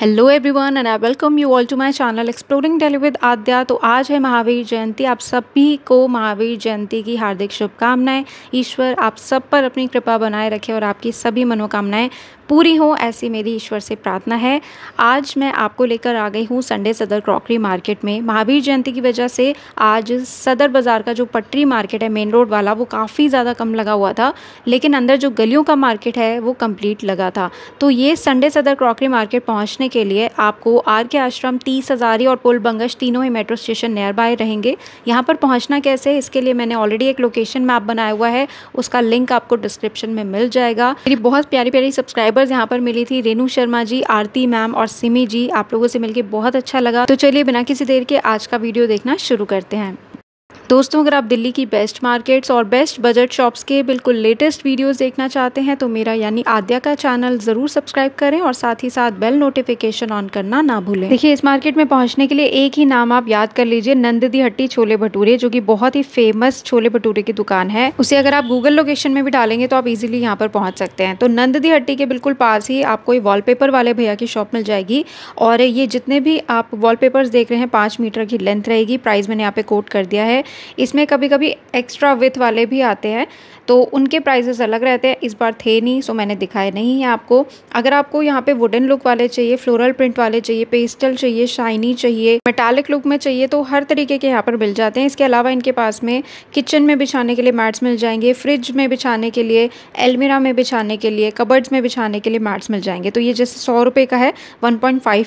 hello everyone and I welcome you all to my channel exploring daily with Aadya तो आज है महावीर जयंती आप सभी को महावीर जयंती की हार्दिक शुभकामनाएं ईश्वर आप सब पर अपनी कृपा बनाए रखे और आपकी सभी मनोकामनाएं पूरी हो ऐसी मेरी ईश्वर से प्रार्थना है आज मैं आपको लेकर आ गई हूँ संडे सदर क्रॉकरी मार्केट में महावीर जयंती की वजह से आज सदर बाज़ार का जो पटरी मार्केट है मेन रोड वाला वो काफ़ी ज़्यादा कम लगा हुआ था लेकिन अंदर जो गलियों का मार्केट है वो कम्प्लीट लगा था तो ये संडे सदर क्रॉकरी मार्केट पहुँचने के लिए आपको आर के आश्रम तीस हज़ारी और पुल बंगश तीनों ही मेट्रो स्टेशन नियर बाय रहेंगे यहाँ पर पहुँचना कैसे इसके लिए मैंने ऑलरेडी एक लोकेशन मैप बनाया हुआ है उसका लिंक आपको डिस्क्रिप्शन में मिल जाएगा मेरी बहुत प्यारी प्यारी सब्सक्राइबर टिप्पर्स यहाँ पर मिली थी रेनू शर्मा जी आरती मैम और सिमी जी आप लोगों से मिलकर बहुत अच्छा लगा तो चलिए बिना किसी देर के आज का वीडियो देखना शुरू करते हैं दोस्तों अगर आप दिल्ली की बेस्ट मार्केट्स और बेस्ट बजट शॉप्स के बिल्कुल लेटेस्ट वीडियोस देखना चाहते हैं तो मेरा यानी आद्या का चैनल ज़रूर सब्सक्राइब करें और साथ ही साथ बेल नोटिफिकेशन ऑन करना ना भूलें देखिए इस मार्केट में पहुंचने के लिए एक ही नाम आप याद कर लीजिए नंददी हट्टी छोले भटूरे जो कि बहुत ही फेमस छोले भटूरे की दुकान है उसे अगर आप गूगल लोकेशन में भी डालेंगे तो आप इजिली यहाँ पर पहुँच सकते हैं तो नंददी हट्टी के बिल्कुल पास ही आपको ये वॉलपेपर वाले भैया की शॉप मिल जाएगी और ये जितने भी आप वॉलपेपर्स देख रहे हैं पांच मीटर की लेंथ रहेगी प्राइस मैंने यहाँ पे कोट कर दिया है इसमें कभी कभी एक्स्ट्रा विथ वाले भी आते हैं तो उनके प्राइजेस अलग रहते हैं इस बार थे नहीं सो मैंने दिखाए नहीं है आपको अगर आपको यहाँ पे वुडन लुक वाले चाहिए फ्लोरल प्रिंट वाले चाहिए पेस्टल चाहिए शाइनी चाहिए मेटालिक लुक में चाहिए तो हर तरीके के यहाँ पर मिल जाते हैं इसके अलावा इनके पास में किचन में बिछाने के लिए मैट्स मिल जाएंगे फ्रिज में बिछाने के लिए एलमिरा में बिछाने के लिए कबर्ड्स में बिछाने के लिए मैट्स मिल जाएंगे तो ये जैसे सौ रुपये का है वन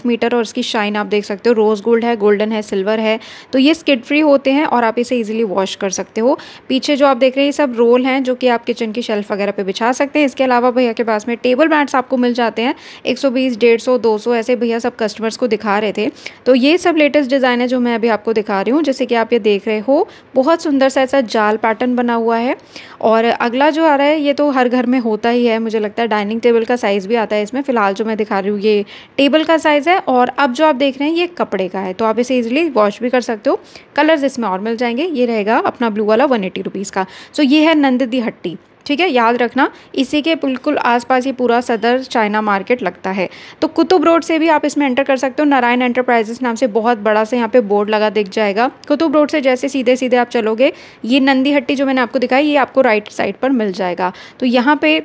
मीटर और इसकी शाइन आप देख सकते हो रोज़ गोल्ड है गोल्डन है सिल्वर है तो ये स्किड फ्री होते हैं और आप इसे ईजिली वॉश कर सकते हो पीछे जो आप देख रहे हैं ये सब रोल हैं हैं जो कि आप किचन की शेल्फ वगैरह पे बिछा सकते हैं इसके अलावा भैया के पास में टेबल मैट्स आपको मिल जाते हैं 120, 150, 200 ऐसे भैया सब कस्टमर्स को दिखा रहे थे तो ये सब लेटेस्ट डिज़ाइन है जो मैं अभी आपको दिखा रही हूँ जैसे कि आप ये देख रहे हो बहुत सुंदर सा ऐसा जाल पैटर्न बना हुआ है और अगला जो आ रहा है ये तो हर घर में होता ही है मुझे लगता है डाइनिंग टेबल का साइज़ भी आता है इसमें फ़िलहाल जो मैं दिखा रही हूँ ये टेबल का साइज़ है और अब जो आप देख रहे हैं ये कपड़े का है तो आप इसे ईजिली वॉश भी कर सकते हो कलर्स इसमें और मिल जाएंगे ये रहेगा अपना ब्लू वाला वन एटी का सो तो so, ये है नंद दी हट्टी ठीक है याद रखना इसी के बिल्कुल आसपास ही पूरा सदर चाइना मार्केट लगता है तो कुतुब रोड से भी आप इसमें एंटर कर सकते हो नारायण एंटरप्राइजेस नाम से बहुत बड़ा से यहाँ पे बोर्ड लगा दिख जाएगा कुतुब रोड से जैसे सीधे सीधे आप चलोगे ये नंदी हट्टी जो मैंने आपको दिखाई ये आपको राइट साइड पर मिल जाएगा तो यहाँ पर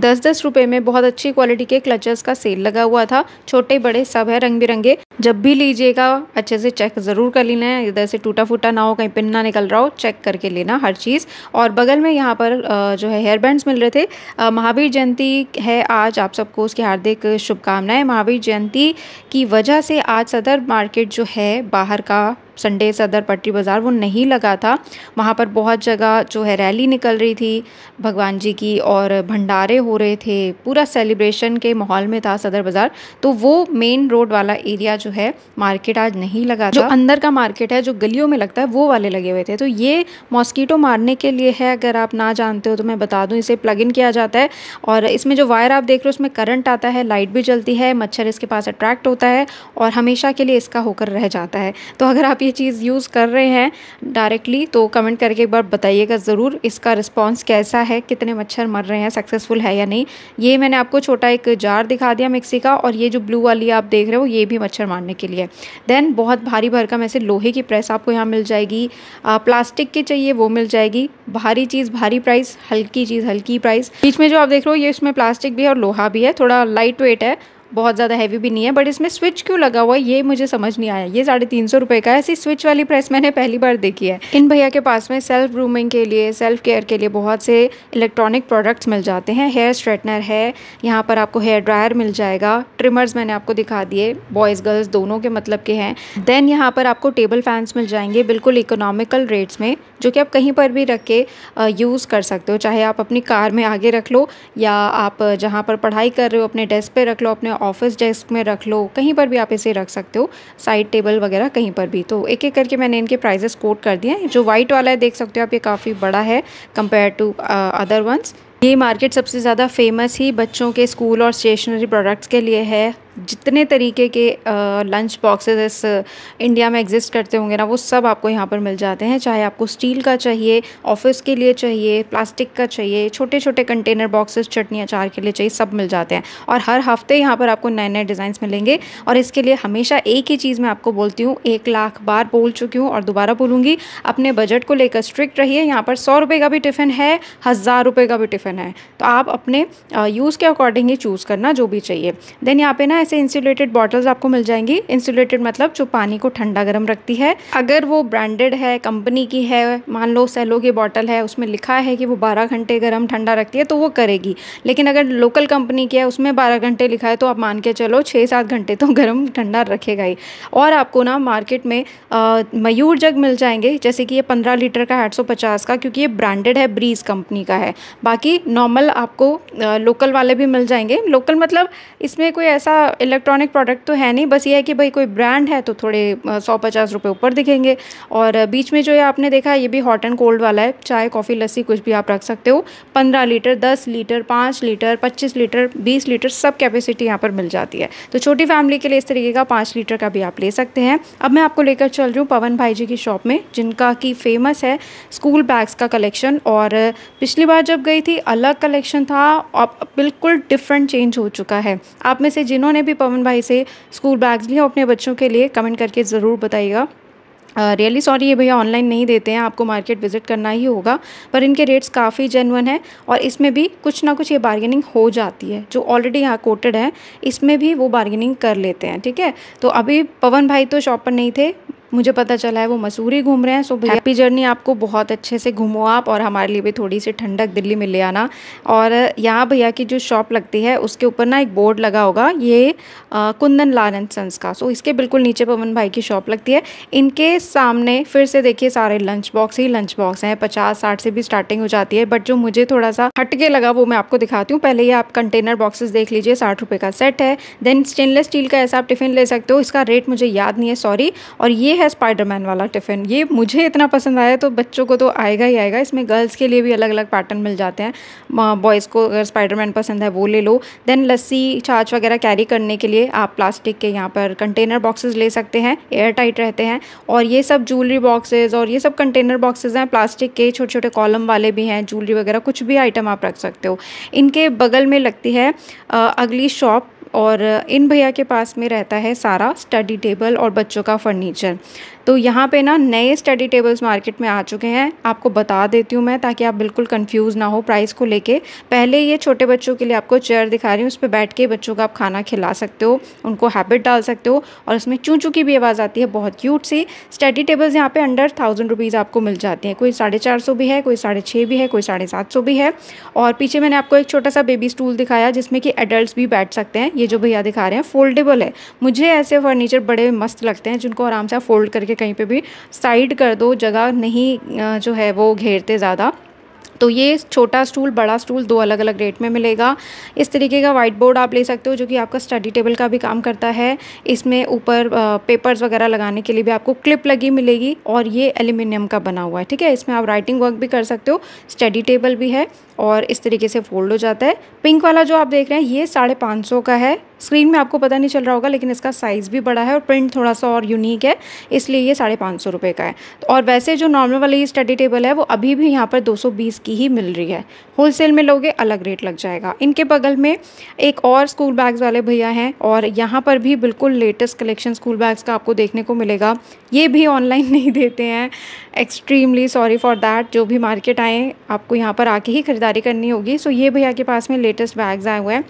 दस दस रुपये में बहुत अच्छी क्वालिटी के क्लचेस का सेल लगा हुआ था छोटे बड़े सब है रंग बिरंगे जब भी लीजिएगा अच्छे से चेक ज़रूर कर लेना है इधर से टूटा फूटा ना हो कहीं पिन ना निकल रहा हो चेक करके लेना हर चीज़ और बगल में यहाँ पर जो है हेयर बैंड्स मिल रहे थे महावीर जयंती है आज आप सबको उसकी हार्दिक शुभकामनाएं महावीर जयंती की वजह से आज सदर मार्केट जो है बाहर का संडे सदर पटरी बाज़ार वो नहीं लगा था वहाँ पर बहुत जगह जो है रैली निकल रही थी भगवान जी की और भंडारे हो रहे थे पूरा सेलिब्रेशन के माहौल में था सदर बाज़ार तो वो मेन रोड वाला एरिया जो है मार्केट आज नहीं लगा जो अंदर का मार्केट है जो गलियों में लगता है वो वाले लगे हुए थे तो ये मॉस्कीटो मारने के लिए है अगर आप ना जानते हो तो मैं बता दूँ इसे प्लग इन किया जाता है और इसमें जो वायर आप देख रहे हो उसमें करंट आता है लाइट भी जलती है मच्छर इसके पास अट्रैक्ट होता है और हमेशा के लिए इसका होकर रह जाता है तो अगर आप ये चीज़ यूज़ कर रहे हैं डायरेक्टली तो कमेंट करके एक बार बताइएगा ज़रूर इसका रिस्पॉन्स कैसा है कितने मच्छर मर रहे हैं सक्सेसफुल है या नहीं ये मैंने आपको छोटा एक जार दिखा दिया मिक्सी का और ये जो ब्लू वाली आप देख रहे हो ये भी मच्छर मारने के लिए देन बहुत भारी भरकम ऐसे लोहे की प्रेस आपको यहाँ मिल जाएगी आ, प्लास्टिक की चाहिए वो मिल जाएगी भारी चीज़ भारी प्राइस हल्की चीज़ हल्की प्राइस बीच में जो आप देख रहे हो ये इसमें प्लास्टिक भी है और लोहा भी है थोड़ा लाइट वेट है बहुत ज़्यादा हैवी भी नहीं है बट इसमें स्विच क्यों लगा हुआ है ये मुझे समझ नहीं आया ये साढ़े तीन सौ रुपये का ऐसी स्विच वाली प्रेस मैंने पहली बार देखी है इन भैया के पास में सेल्फ ग्रूमिंग के लिए सेल्फ केयर के लिए बहुत से इलेक्ट्रॉनिक प्रोडक्ट्स मिल जाते हैं हेयर स्ट्रेटनर है यहाँ पर आपको हेयर ड्रायर मिल जाएगा ट्रिमर्स मैंने आपको दिखा दिए बॉयज़ गर्ल्स दोनों के मतलब के हैं देन यहाँ पर आपको टेबल फैंस मिल जाएंगे बिल्कुल इकोनॉमिकल रेट्स में जो कि आप कहीं पर भी रख के यूज़ कर सकते हो चाहे आप अपनी कार में आगे रख लो या आप जहाँ पर पढ़ाई कर रहे हो अपने डेस्क पर रख लो अपने ऑफिस डेस्क में रख लो कहीं पर भी आप इसे रख सकते हो साइड टेबल वगैरह कहीं पर भी तो एक एक करके मैंने इनके प्राइजेस कोट कर दिए हैं जो वाइट वाला है देख सकते हो आप ये काफ़ी बड़ा है कंपेयर टू अदर वंस ये मार्केट सबसे ज़्यादा फेमस ही बच्चों के स्कूल और स्टेशनरी प्रोडक्ट्स के लिए है जितने तरीके के लंच बॉक्सेस इंडिया में एग्जिस्ट करते होंगे ना वो सब आपको यहाँ पर मिल जाते हैं चाहे आपको स्टील का चाहिए ऑफिस के लिए चाहिए प्लास्टिक का चाहिए छोटे छोटे कंटेनर बॉक्सेस चटनी अचार के लिए चाहिए सब मिल जाते हैं और हर हफ्ते यहाँ पर आपको नए नए डिज़ाइंस मिलेंगे और इसके लिए हमेशा एक ही चीज़ मैं आपको बोलती हूँ एक लाख बार बोल चुकी हूँ और दोबारा बोलूँगी अपने बजट को लेकर स्ट्रिक्ट रहिए यहाँ पर सौ रुपये का भी टिफ़िन है हज़ार रुपये का भी टिफ़िन है तो आप अपने यूज़ के अकॉर्डिंग ही चूज़ करना जो भी चाहिए देन यहाँ पे ना ऐसे इंसुलेटेड बॉटल्स आपको मिल जाएंगी इंसुलेटेड मतलब जो पानी को ठंडा गर्म रखती है अगर वो ब्रांडेड है कंपनी की है मान लो सेलो की बॉटल है उसमें लिखा है कि वो बारह घंटे गर्म ठंडा रखती है तो वो करेगी लेकिन अगर लोकल कंपनी की है उसमें बारह घंटे लिखा है तो आप मान के चलो छः सात घंटे तो गर्म ठंडा रखेगा ही और आपको ना मार्केट में मयूर जग मिल जाएंगे जैसे कि ये पंद्रह लीटर का आठ सौ पचास का क्योंकि ये ब्रांडेड है ब्रीज कंपनी का है बाकी नॉर्मल आपको लोकल वाले भी मिल जाएंगे लोकल मतलब इसमें कोई ऐसा इलेक्ट्रॉनिक प्रोडक्ट तो है नहीं बस ये है कि भाई कोई ब्रांड है तो थोड़े सौ पचास रुपये ऊपर दिखेंगे और बीच में जो है आपने देखा ये भी हॉट एंड कोल्ड वाला है चाय कॉफ़ी लस्सी कुछ भी आप रख सकते हो पंद्रह लीटर दस लीटर पाँच लीटर पच्चीस लीटर बीस लीटर सब कैपेसिटी यहाँ पर मिल जाती है तो छोटी फैमिली के लिए इस तरीके का पाँच लीटर का भी आप ले सकते हैं अब मैं आपको लेकर चल रही हूँ पवन भाई जी की शॉप में जिनका कि फेमस है स्कूल बैग्स का कलेक्शन और पिछली बार जब गई थी अलग कलेक्शन था अब बिल्कुल डिफरेंट चेंज हो चुका है आप में से जिन्होंने भी पवन भाई से स्कूल बैग्स लिए अपने बच्चों के लिए कमेंट करके ज़रूर बताइएगा रियली सॉरी ये भैया ऑनलाइन नहीं देते हैं आपको मार्केट विजिट करना ही होगा पर इनके रेट्स काफ़ी जेनवन है और इसमें भी कुछ ना कुछ ये बार्गेनिंग हो जाती है जो ऑलरेडी यहाँ कोटेड है इसमें भी वो बार्गेनिंग कर लेते हैं ठीक है तो अभी पवन भाई तो शॉप पर नहीं थे मुझे पता चला है वो मसूरी घूम रहे हैं सो हैप्पी जर्नी आपको बहुत अच्छे से घूमो आप और हमारे लिए भी थोड़ी सी ठंडक दिल्ली में ले आना और यहाँ भैया की जो शॉप लगती है उसके ऊपर ना एक बोर्ड लगा होगा ये आ, कुंदन लाल एंड सन्स का सो इसके बिल्कुल नीचे पवन भाई की शॉप लगती है इनके सामने फिर से देखिए सारे लंच बॉक्स ही लंच बॉक्स हैं पचास साठ से भी स्टार्टिंग हो जाती है बट जो मुझे थोड़ा सा हटके लगा वो मैं आपको दिखाती हूँ पहले ये आप कंटेनर बॉक्सेस देख लीजिए साठ रुपये का सेट है देन स्टेनलेस स्टील का ऐसा आप टिफ़िन ले सकते हो इसका रेट मुझे याद नहीं है सॉरी और ये है है स्पाइडरमैन वाला टिफ़िन ये मुझे इतना पसंद आया तो बच्चों को तो आएगा ही आएगा इसमें गर्ल्स के लिए भी अलग अलग पैटर्न मिल जाते हैं बॉयज़ को अगर स्पाइडरमैन पसंद है वो ले लो देन लस्सी छाछ वगैरह कैरी करने के लिए आप प्लास्टिक के यहाँ पर कंटेनर बॉक्सेस ले सकते हैं एयर टाइट रहते हैं और ये सब ज्वेलरी बॉक्सेज और ये सब कंटेनर बॉक्सेज हैं प्लास्टिक के छोटे छोटे कॉलम वाले भी हैं ज्वेलरी वगैरह कुछ भी आइटम आप रख सकते हो इनके बगल में लगती है अगली शॉप और इन भैया के पास में रहता है सारा स्टडी टेबल और बच्चों का फर्नीचर तो यहाँ पे ना नए स्टडी टेबल्स मार्केट में आ चुके हैं आपको बता देती हूँ मैं ताकि आप बिल्कुल कंफ्यूज ना हो प्राइस को लेके पहले ये छोटे बच्चों के लिए आपको चेयर दिखा रही हूँ उस पर बैठ के बच्चों का आप खाना खिला सकते हो उनको हैबिट डाल सकते हो और उसमें चूँ चूँ की भी आवाज़ आती है बहुत क्यूट सी स्टडी टेबल्स यहाँ पर अंडर थाउजेंड रुपीज़ आपको मिल जाती हैं कोई साढ़े चार सौ भी है कोई साढ़े छः भी है कोई साढ़े सात सौ भी है और पीछे मैंने आपको एक छोटा सा बेबी स्टूल दिखाया जिसमें कि एडल्ट भी बैठ सकते हैं ये जो भैया दिखा रहे हैं फोल्डेबल है मुझे ऐसे फर्नीचर बड़े मस्त लगते हैं जिनको आराम से आप फोल्ड करके के कहीं पे भी साइड कर दो जगह नहीं जो है वो घेरते ज़्यादा तो ये छोटा स्टूल बड़ा स्टूल दो अलग अलग रेट में मिलेगा इस तरीके का वाइट बोर्ड आप ले सकते हो जो कि आपका स्टडी टेबल का भी काम करता है इसमें ऊपर पेपर्स वगैरह लगाने के लिए भी आपको क्लिप लगी मिलेगी और ये एल्यूमिनियम का बना हुआ है ठीक है इसमें आप राइटिंग वर्क भी कर सकते हो स्टडी टेबल भी है और इस तरीके से फोल्ड हो जाता है पिंक वाला जो आप देख रहे हैं ये साढ़े का है स्क्रीन में आपको पता नहीं चल रहा होगा लेकिन इसका साइज़ भी बड़ा है और प्रिंट थोड़ा सा और यूनिक है इसलिए ये साढ़े पाँच सौ रुपये का है और वैसे जो नॉर्मल वाली ये स्टडी टेबल है वो अभी भी यहाँ पर दो सौ बीस की ही मिल रही है होलसेल में लोगे अलग रेट लग जाएगा इनके बगल में एक और स्कूल बैग्स वाले भैया हैं और यहाँ पर भी बिल्कुल लेटेस्ट कलेक्शन स्कूल बैग्स का आपको देखने को मिलेगा ये भी ऑनलाइन नहीं देते हैं एक्सट्रीमली सॉरी फॉर दैट जो भी मार्केट आए आपको यहाँ पर आके ही ख़रीदारी करनी होगी सो ये भैया के पास में लेटेस्ट बैग्स आए हुए हैं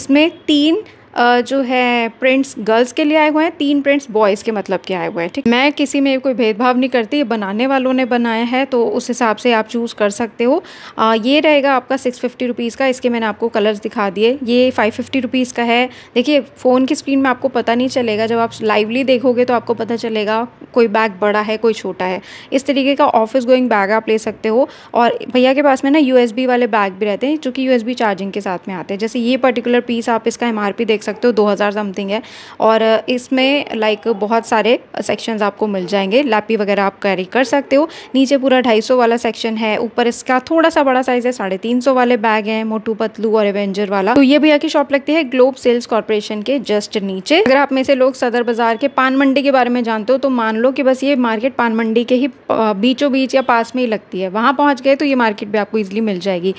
इसमें तीन जो है प्रिंट्स गर्ल्स के लिए आए हुए हैं तीन प्रिंट्स बॉयज़ के मतलब के आए हुए हैं ठीक मैं किसी में कोई भेदभाव नहीं करती ये बनाने वालों ने बनाया है तो उस हिसाब से आप चूज़ कर सकते हो आ, ये रहेगा आपका सिक्स फिफ्टी रुपीज़ का इसके मैंने आपको कलर्स दिखा दिए ये फाइव फिफ्टी रुपीज़ का है देखिए फ़ोन की स्क्रीन में आपको पता नहीं चलेगा जब आप लाइवली देखोगे तो आपको पता चलेगा कोई बैग बड़ा है कोई छोटा है इस तरीके का ऑफिस गोइंग बैग आप ले सकते हो और भैया के पास में ना यू वाले बैग भी रहते हैं जो कि चार्जिंग के साथ में आते हैं जैसे ये पर्टिकुलर पीस आप इसका एम देख देख सकते हो 2000 समथिंग है और इसमें लाइक बहुत सारे सेक्शंस आपको मिल जाएंगे लैपी वगैरह आप कैरी कर सकते हो नीचे पूरा 250 वाला सेक्शन है ऊपर इसका थोड़ा सा बड़ा साइज़ है साढ़े तीन सौ वाले बैग हैं मोटू पतलू और एवेंजर वाला तो ये भैया की शॉप लगती है ग्लोब सेल्स कॉर्पोरेशन के जस्ट नीचे अगर आप में से लोग सदर बाजार के पान मंडी के बारे में जानते हो तो मान लो कि बस ये मार्केट पान मंडी के ही बीचों बीच या पास में ही लगती है वहाँ पहुँच गए तो ये मार्केट भी आपको ईजिली मिल जाएगी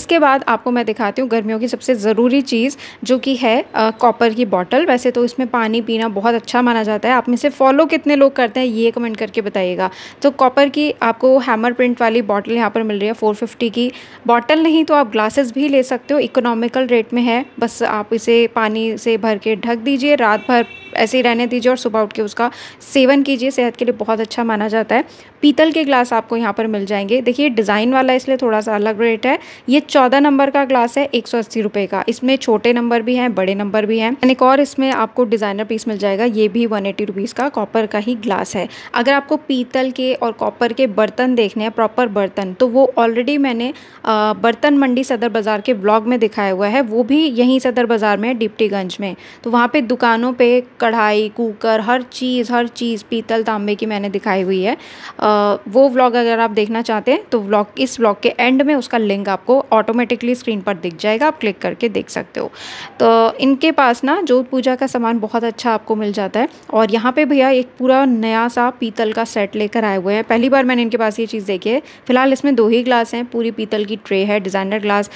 इसके बाद आपको मैं दिखाती हूँ गर्मियों की सबसे ज़रूरी चीज़ जो कि है कॉपर की बॉटल वैसे तो इसमें पानी पीना बहुत अच्छा माना जाता है आप में से फॉलो कितने लोग करते हैं ये कमेंट करके बताइएगा तो कॉपर की आपको हैमर प्रिंट वाली बॉटल यहाँ पर मिल रही है फोर फिफ्टी की बॉटल नहीं तो आप ग्लासेस भी ले सकते हो इकोनॉमिकल रेट में है बस आप इसे पानी से भर के ढक दीजिए रात भर ऐसे ही रहने दीजिए और सुबह उठ के उसका सेवन कीजिए सेहत के लिए बहुत अच्छा माना जाता है पीतल के ग्लास आपको यहाँ पर मिल जाएंगे देखिए डिज़ाइन वाला इसलिए थोड़ा सा अलग रेट है ये चौदह नंबर का ग्लास है एक सौ का इसमें छोटे नंबर भी हैं बड़े नंबर भी हैं एक और इसमें आपको डिज़ाइनर पीस मिल जाएगा ये भी वन एटी का कॉपर का ही ग्लास है अगर आपको पीतल के और कॉपर के बर्तन देखने हैं प्रॉपर बर्तन तो वो ऑलरेडी मैंने बर्तन मंडी सदर बाज़ार के ब्लॉग में दिखाया हुआ है वो भी यहीं सदर बाज़ार में डिप्टीगंज में तो वहाँ पर दुकानों पर कढ़ाई कुकर हर चीज़ हर चीज़ पीतल तांबे की मैंने दिखाई हुई है वो व्लॉग अगर आप देखना चाहते हैं तो व्लॉग इस व्लॉग के एंड में उसका लिंक आपको ऑटोमेटिकली स्क्रीन पर दिख जाएगा आप क्लिक करके देख सकते हो तो इनके पास ना जोत पूजा का सामान बहुत अच्छा आपको मिल जाता है और यहाँ पे भैया एक पूरा नया सा पीतल का सेट लेकर आए हुए हैं पहली बार मैंने इनके पास ये चीज़ देखी है फिलहाल इसमें दो ही ग्लास हैं पूरी पीतल की ट्रे है डिज़ाइनर ग्लास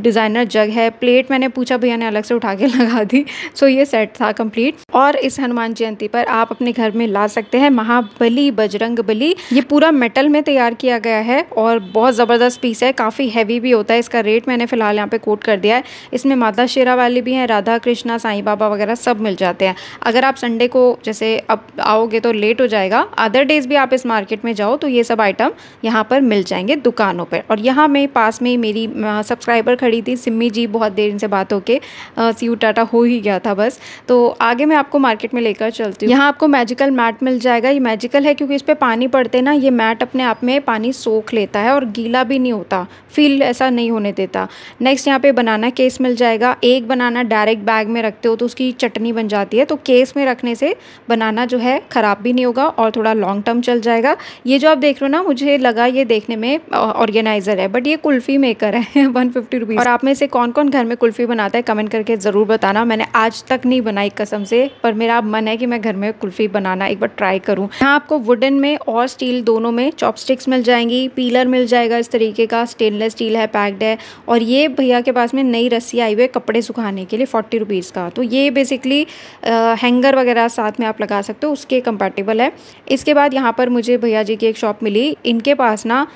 डिज़ाइनर जग है प्लेट मैंने पूछा भैया ने अलग से उठा के लगा दी सो ये सेट था कंप्लीट और इस हनुमान जयंती पर आप अपने घर में ला सकते हैं महाबली बजरंग बली ये पूरा मेटल में तैयार किया गया है और बहुत ज़बरदस्त पीस है काफ़ी हैवी भी होता है इसका रेट मैंने फिलहाल यहाँ पर कोट कर दिया है इसमें माता शेरा वाली भी हैं राधा कृष्णा साई बाबा वगैरह सब मिल जाते हैं अगर आप संडे को जैसे अब आओगे तो लेट हो जाएगा अदर डेज़ भी आप इस मार्केट में जाओ तो ये सब आइटम यहाँ पर मिल जाएंगे दुकानों पर और यहाँ में पास में मेरी सब्सक्राइबर खड़ी थी सिम्मी जी बहुत देर से बात होके सी यू टाटा हो ही गया था बस तो आगे मैं आपको मार्केट में लेकर चलती हूँ यहाँ आपको मैजिकल मैट मिल जाएगा ये मैजिकल है क्योंकि इस पर पानी पड़ते ना ये मैट अपने आप में पानी सोख लेता है और गीला भी नहीं होता फील ऐसा नहीं होने देता नेक्स्ट यहाँ पे बनाना केस मिल जाएगा एक बनाना डायरेक्ट बैग में रखते हो तो उसकी चटनी बन जाती है तो केस में रखने से बनाना जो है ख़राब भी नहीं होगा और थोड़ा लॉन्ग टर्म चल जाएगा ये जो आप देख रहे हो ना मुझे लगा ये देखने में ऑर्गेनाइज़र है बट ये कुल्फ़ी मेकर है वन फिफ्टी रेसिपी और आप में से कौन कौन घर में कुल्फ़ी बनाता है कमेंट करके ज़रूर बताना मैंने आज तक नहीं बनाई कसम से पर मेरा अब मन है कि मैं घर में कुल्फ़ी बनाना एक बार ट्राई करूँ यहाँ आपको वुडन में और स्टील दोनों में चॉपस्टिक्स मिल जाएंगी पीलर मिल जाएगा इस तरीके का स्टेनलेस स्टील है पैक्ड है और ये भैया के पास में नई रस्सी आई हुई है कपड़े सुखाने के लिए फोर्टी रुपीज़ का तो ये बेसिकली हैंगर वगैरह साथ में आप लगा सकते हो उसके कंपेटेबल है इसके बाद यहाँ पर मुझे भैया जी की एक शॉप मिली इनके पास ना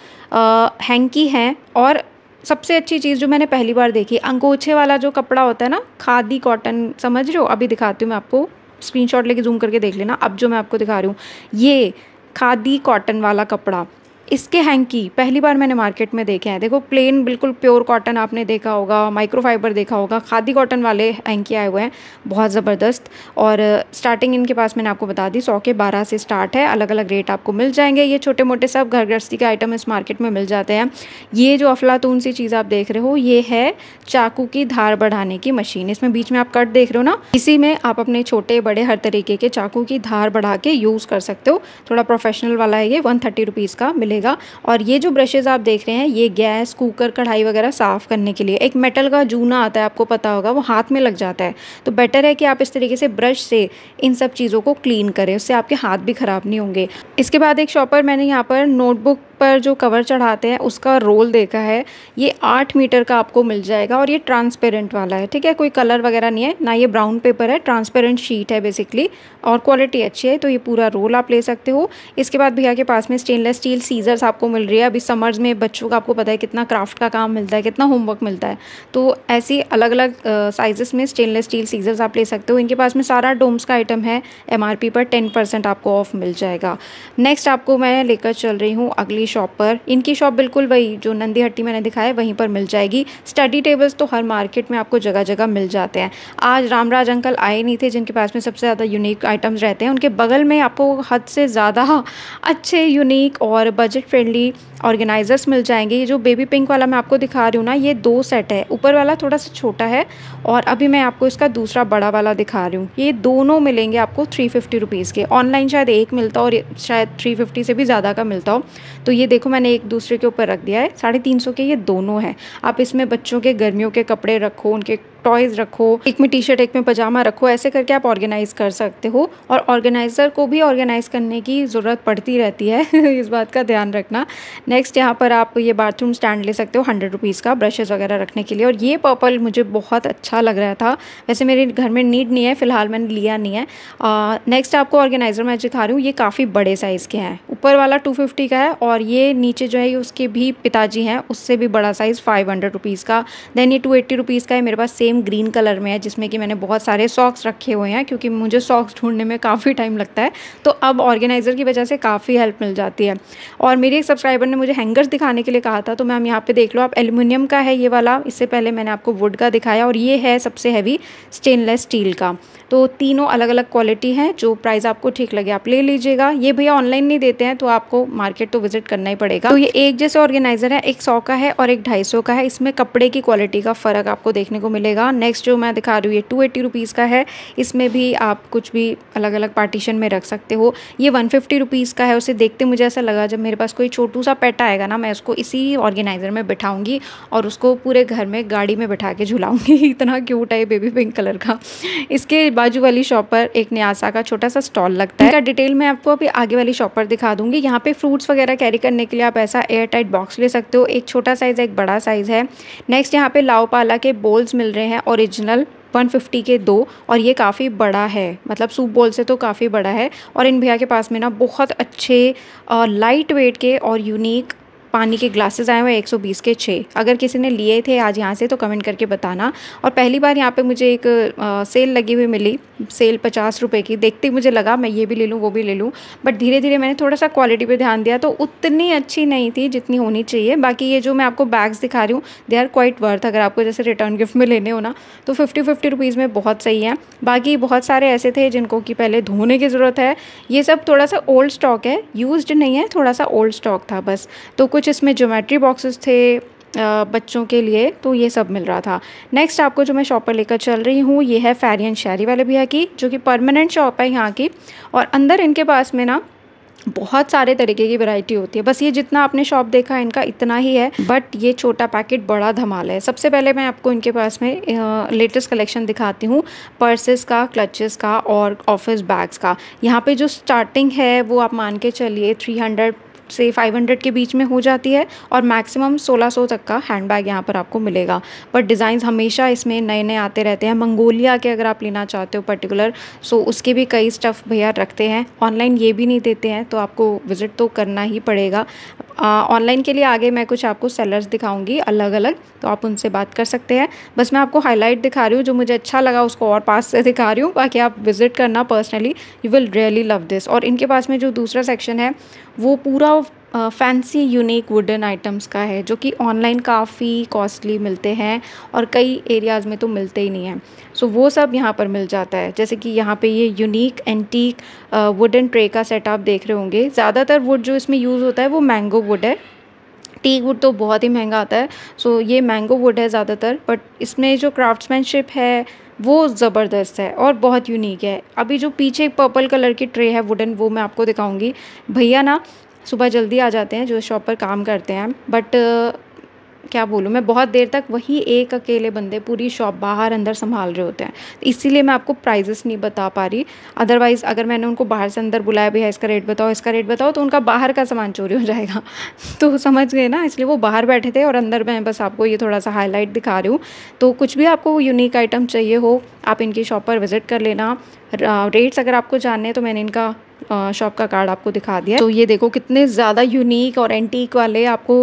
हैंकी हैं और सबसे अच्छी चीज़ जो मैंने पहली बार देखी अंगोछे वाला जो कपड़ा होता है ना खादी कॉटन समझ रहे हो अभी दिखाती हूँ मैं आपको स्क्रीनशॉट लेके जूम करके देख लेना अब जो मैं आपको दिखा रही हूँ ये खादी कॉटन वाला कपड़ा इसके हैंकी पहली बार मैंने मार्केट में देखे हैं देखो प्लेन बिल्कुल प्योर कॉटन आपने देखा होगा माइक्रोफाइबर देखा होगा खादी कॉटन वाले हैंकी आए हुए हैं बहुत ज़बरदस्त और स्टार्टिंग uh, इनके पास मैंने आपको बता दी सौ के बारह से स्टार्ट है अलग अलग रेट आपको मिल जाएंगे ये छोटे मोटे सब घर गृहस्थी के आइटम इस मार्केट में मिल जाते हैं ये जो अफलातून सी चीज़ आप देख रहे हो ये है चाकू की धार बढ़ाने की मशीन इसमें बीच में आप कट देख रहे हो ना इसी में आप अपने छोटे बड़े हर तरीके के चाकू की धार बढ़ा के यूज़ कर सकते हो थोड़ा प्रोफेशनल वाला है ये वन थर्टी का मिले लगेगा और ये जो ब्रशेज़ आप देख रहे हैं ये गैस कुकर कढ़ाई वगैरह साफ़ करने के लिए एक मेटल का जूना आता है आपको पता होगा वो हाथ में लग जाता है तो बेटर है कि आप इस तरीके से ब्रश से इन सब चीज़ों को क्लीन करें उससे आपके हाथ भी ख़राब नहीं होंगे इसके बाद एक शॉपर मैंने यहाँ पर नोटबुक पर जो कवर चढ़ाते हैं उसका रोल देखा है ये आठ मीटर का आपको मिल जाएगा और ये ट्रांसपेरेंट वाला है ठीक है कोई कलर वगैरह नहीं है ना ये ब्राउन पेपर है ट्रांसपेरेंट शीट है बेसिकली और क्वालिटी अच्छी है तो ये पूरा रोल आप ले सकते हो इसके बाद भैया के पास में स्टेनलेस स्टील सीजर्स आपको मिल रही है अभी समर्स में बच्चों का आपको पता है कितना क्राफ्ट का काम मिलता है कितना होमवर्क मिलता है तो ऐसी अलग अलग साइजेस में स्टेनलेस स्टील सीजर्स आप ले सकते हो इनके पास में सारा डोम्स का आइटम है एम पर टेन आपको ऑफ मिल जाएगा नेक्स्ट आपको मैं लेकर चल रही हूँ अगली इनकी शॉप पर इनकी शॉप बिल्कुल वही जो नंदी हट्टी मैंने दिखाया वहीं पर मिल जाएगी स्टडी टेबल्स तो हर मार्केट में आपको जगह जगह मिल जाते हैं आज रामराज अंकल आए नहीं थे जिनके पास में सबसे ज़्यादा यूनिक आइटम्स रहते हैं उनके बगल में आपको हद से ज़्यादा अच्छे यूनिक और बजट फ्रेंडली ऑर्गेनाइज़र्स मिल जाएंगे ये जो बेबी पिंक वाला मैं आपको दिखा रही हूँ ना ये दो सेट है ऊपर वाला थोड़ा सा छोटा है और अभी मैं आपको इसका दूसरा बड़ा वाला दिखा रही हूँ ये दोनों मिलेंगे आपको थ्री फिफ्टी रुपीज़ के ऑनलाइन शायद एक मिलता हो और शायद थ्री फिफ्टी से भी ज़्यादा का मिलता हो तो ये देखो मैंने एक दूसरे के ऊपर रख दिया है साढ़े तीन सौ के ये दोनों हैं आप इसमें बच्चों के गर्मियों के कपड़े रखो उनके टॉयज़ रखो एक में टी शर्ट एक में पजामा रखो ऐसे करके आप ऑर्गेनाइज़ कर सकते हो और ऑर्गेनाइज़र को भी ऑर्गेनाइज़ करने की ज़रूरत पड़ती रहती है इस बात का ध्यान रखना नेक्स्ट यहाँ पर आप ये बाथरूम स्टैंड ले सकते हो हंड्रेड रुपीज़ का ब्रशेज़ वगैरह रखने के लिए और ये पर्पल मुझे बहुत अच्छा लग रहा था वैसे मेरे घर में नीड नहीं है फ़िलहाल मैंने लिया नहीं है नेक्स्ट आपको ऑर्गेनाइज़र मैं दिखा रही हूँ ये काफ़ी बड़े साइज़ के हैं ऊपर वाला टू फिफ्टी का है और ये नीचे जो है ये उसके भी पिताजी हैं उससे भी बड़ा साइज़ फाइव हंड्रेड रुपीज़ का देन ये टू एट्टी रुपीज़ का है मेरे पास सेम डार्लिंग ग्रीन कलर में है जिसमें कि मैंने बहुत सारे सॉक्स रखे हुए हैं क्योंकि मुझे सॉक्स ढूंढने में काफ़ी टाइम लगता है तो अब ऑर्गेनाइज़र की वजह से काफ़ी हेल्प मिल जाती है और मेरे एक सब्सक्राइबर ने मुझे हैंगर्स दिखाने के लिए कहा था तो मैम यहाँ पे देख लो आप एल्यूमिनियम का है ये वाला इससे पहले मैंने आपको वुड का दिखाया और ये है सबसे हैवी स्टेनलेस स्टील का तो तीनों अलग अलग क्वालिटी हैं जो प्राइस आपको ठीक लगे आप ले लीजिएगा ये भैया ऑनलाइन नहीं देते हैं तो आपको मार्केट तो विजिट करना ही पड़ेगा तो ये एक जैसे ऑर्गेनाइजर है एक सौ का है और एक ढाई सौ का है इसमें कपड़े की क्वालिटी का फ़र्क आपको देखने को मिलेगा नेक्स्ट जो मैं दिखा रही हूँ ये टू एट्टी रुपीज़ का है इसमें भी आप कुछ भी अलग अलग पार्टीशन में रख सकते हो ये वन फिफ्टी रुपीज़ का है उसे देखते मुझे ऐसा लगा जब मेरे पास कोई छोटू सा पेट आएगा ना मैं उसको इसी ऑर्गेनाइज़र में बिठाऊँगी और उसको पूरे घर में गाड़ी में बैठा के झुलाऊँगी इतना क्यूट है बेबी पिंक कलर का इसके बाजू वाली शॉप पर एक न्यासा का छोटा सा स्टॉल लगता है इसका डिटेल मैं आपको अभी आगे वाली शॉप पर दिखा दूंगी यहाँ पे फ्रूट्स वगैरह कैरी करने के लिए आप ऐसा एयर टाइट बॉक्स ले सकते हो एक छोटा साइज़ है एक बड़ा साइज़ है नेक्स्ट यहाँ पे लाओ पाला के बोल्स मिल रहे हैं ओरिजिनल 150 के दो और ये काफ़ी बड़ा है मतलब सूप बोल से तो काफ़ी बड़ा है और इन भैया के पास में ना बहुत अच्छे लाइट वेट के और यूनिक पानी के ग्लासेस आए हुए हैं 120 के छः अगर किसी ने लिए थे आज यहाँ से तो कमेंट करके बताना और पहली बार यहाँ पे मुझे एक आ, सेल लगी हुई मिली सेल पचास रुपये की देखते मुझे लगा मैं ये भी ले लूँ वो भी ले लूँ बट धीरे धीरे मैंने थोड़ा सा क्वालिटी पर ध्यान दिया तो उतनी अच्छी नहीं थी जितनी होनी चाहिए बाकी ये जो मैं आपको बैग्स दिखा रही हूँ दे आर क्वाइट वर्थ अगर आपको जैसे रिटर्न गिफ्ट में लेने हो ना तो फिफ्टी फिफ्टी रुपीज़ में बहुत सही है बाकी बहुत सारे ऐसे थे जिनको कि पहले धोने की ज़रूरत है ये सब थोड़ा सा ओल्ड स्टॉक है यूज नहीं है थोड़ा सा ओल्ड स्टॉक था बस तो कुछ इसमें ज्योमेट्री बॉक्सेस थे बच्चों के लिए तो ये सब मिल रहा था नेक्स्ट आपको जो मैं शॉप पर लेकर चल रही हूँ ये है फैरियन शहरी वाले भैया की जो कि परमानेंट शॉप है यहाँ की और अंदर इनके पास में ना बहुत सारे तरीके की वैरायटी होती है बस ये जितना आपने शॉप देखा है इनका इतना ही है बट ये छोटा पैकेट बड़ा धमाल है सबसे पहले मैं आपको इनके पास में लेटेस्ट कलेक्शन दिखाती हूँ पर्सेस का क्लचेस का और ऑफिस बैग्स का यहाँ पे जो स्टार्टिंग है वो आप मान के चलिए 300 से 500 के बीच में हो जाती है और मैक्सिमम 1600 तक का हैंड बैग यहाँ पर आपको मिलेगा बट डिज़ाइन हमेशा इसमें नए नए आते रहते हैं मंगोलिया के अगर आप लेना चाहते हो पर्टिकुलर सो उसके भी कई स्टफ़ भैया रखते हैं ऑनलाइन ये भी नहीं देते हैं तो आपको विज़िट तो करना ही पड़ेगा ऑनलाइन के लिए आगे मैं कुछ आपको सेलर्स दिखाऊंगी अलग अलग तो आप उनसे बात कर सकते हैं बस मैं आपको हाईलाइट दिखा रही हूँ जो मुझे अच्छा लगा उसको और पास से दिखा रही हूँ बाकी आप विज़िट करना personally you will really love this और इनके पास में जो दूसरा सेक्शन है वो पूरा फैंसी यूनिक वुडन आइटम्स का है जो कि ऑनलाइन काफ़ी कॉस्टली मिलते हैं और कई एरियाज़ में तो मिलते ही नहीं हैं सो so, वो सब यहाँ पर मिल जाता है जैसे कि यहाँ पे ये यूनिक एंटीक वुडन ट्रे का सेट आप देख रहे होंगे ज़्यादातर वुड जो इसमें यूज़ होता है वो मैंगो वुड है टीक वुड तो बहुत ही महंगा आता है सो so, ये मैंगो वुड है ज़्यादातर बट इसमें जो क्राफ्ट्समैनशिप है वो ज़बरदस्त है और बहुत यूनिक है अभी जो पीछे पर्पल कलर की ट्रे है वुडन वो मैं आपको दिखाऊंगी भैया ना सुबह जल्दी आ जाते हैं जो शॉप पर काम करते हैं बट क्या बोलूँ मैं बहुत देर तक वही एक अकेले बंदे पूरी शॉप बाहर अंदर संभाल रहे होते हैं इसीलिए मैं आपको प्राइजेस नहीं बता पा रही अदरवाइज़ अगर मैंने उनको बाहर से अंदर बुलाया भैया इसका रेट बताओ इसका रेट बताओ तो उनका बाहर का सामान चोरी हो जाएगा तो समझ गए ना इसलिए वो बाहर बैठे थे और अंदर मैं बस आपको ये थोड़ा सा हाईलाइट दिखा रही हूँ तो कुछ भी आपको यूनिक आइटम चाहिए हो आप इनकी शॉप पर विज़िट कर लेना रेट्स अगर आपको जानने हैं तो मैंने इनका शॉप का कार्ड आपको दिखा दिया तो ये देखो कितने ज़्यादा यूनिक और एंटीक वाले आपको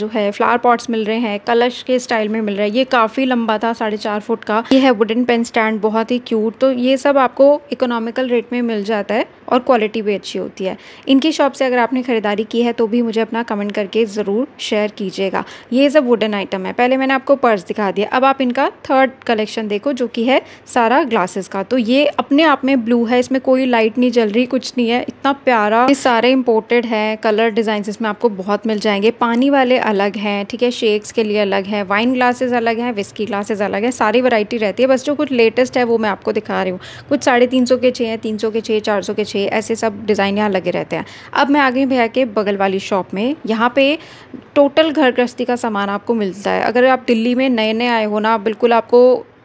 जो है फ्लावर पॉट्स मिल रहे हैं कलश के स्टाइल में मिल रहा है ये काफ़ी लंबा था साढ़े चार फुट का ये है वुडन पेन स्टैंड बहुत ही क्यूट तो ये सब आपको इकोनॉमिकल रेट में मिल जाता है और क्वालिटी भी अच्छी होती है इनकी शॉप से अगर आपने ख़रीदारी की है तो भी मुझे अपना कमेंट करके ज़रूर शेयर कीजिएगा ये सब वुडन आइटम है पहले मैंने आपको पर्स दिखा दिया अब आप इनका थर्ड कलेक्शन देखो जो कि है सारा ग्लासेस का तो ये अपने आप में ब्लू है इसमें कोई लाइट नहीं जल रही कुछ नहीं है इतना प्यारा ये सारे इंपोर्टेड है कलर डिज़ाइन इसमें आपको बहुत मिल जाएंगे पानी वाले अलग हैं ठीक है शेक्स के लिए अलग है वाइन ग्लासेस अलग है विस्की ग्लासेस अलग है सारी वैरायटी रहती है बस जो कुछ लेटेस्ट है वो मैं आपको दिखा रही हूँ कुछ साढ़े तीन सौ के छः हैं तीन सौ के छः चार सौ के छः ऐसे सब डिज़ाइन यहाँ लगे रहते हैं अब मैं आ गई भैया के बगल वाली शॉप में यहाँ पे टोटल घर गृहस्थी का सामान आपको मिलता है अगर आप दिल्ली में नए नए आए हो ना बिल्कुल आपको